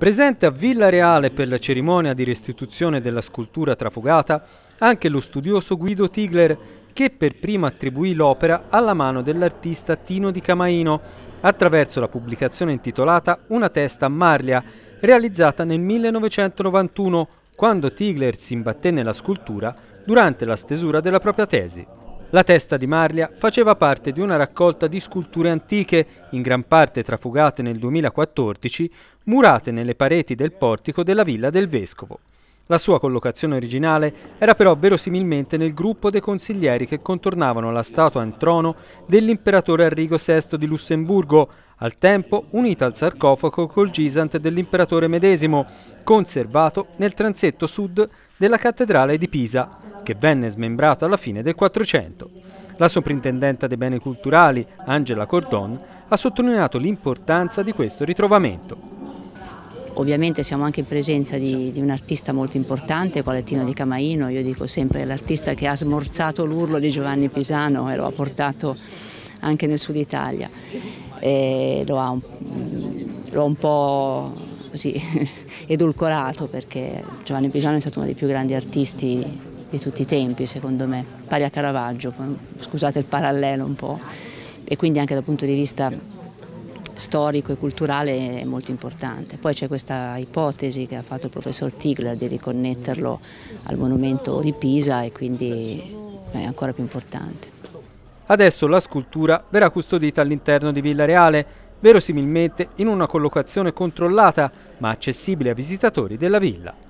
Presente a Villa Reale per la cerimonia di restituzione della scultura trafugata anche lo studioso Guido Tigler che per prima attribuì l'opera alla mano dell'artista Tino di Camaino attraverso la pubblicazione intitolata Una testa a Marlia realizzata nel 1991 quando Tigler si imbatté nella scultura durante la stesura della propria tesi. La testa di Marlia faceva parte di una raccolta di sculture antiche, in gran parte trafugate nel 2014, murate nelle pareti del portico della villa del vescovo. La sua collocazione originale era però verosimilmente nel gruppo dei consiglieri che contornavano la statua in trono dell'imperatore Arrigo VI di Lussemburgo, al tempo unita al sarcofago col gisant dell'imperatore medesimo, conservato nel transetto sud della cattedrale di Pisa, che venne smembrata alla fine del 400. La soprintendente dei beni culturali, Angela Cordon, ha sottolineato l'importanza di questo ritrovamento. Ovviamente siamo anche in presenza di, di un artista molto importante, quale Di Camaino, io dico sempre l'artista che ha smorzato l'urlo di Giovanni Pisano e eh, lo ha portato anche nel sud Italia. E lo ha un, lo ha un po' così edulcorato perché Giovanni Pisano è stato uno dei più grandi artisti di tutti i tempi, secondo me, pari a Caravaggio, scusate il parallelo un po', e quindi anche dal punto di vista storico e culturale è molto importante. Poi c'è questa ipotesi che ha fatto il professor Tigler di riconnetterlo al monumento di Pisa e quindi è ancora più importante. Adesso la scultura verrà custodita all'interno di Villa Reale, verosimilmente in una collocazione controllata ma accessibile a visitatori della villa.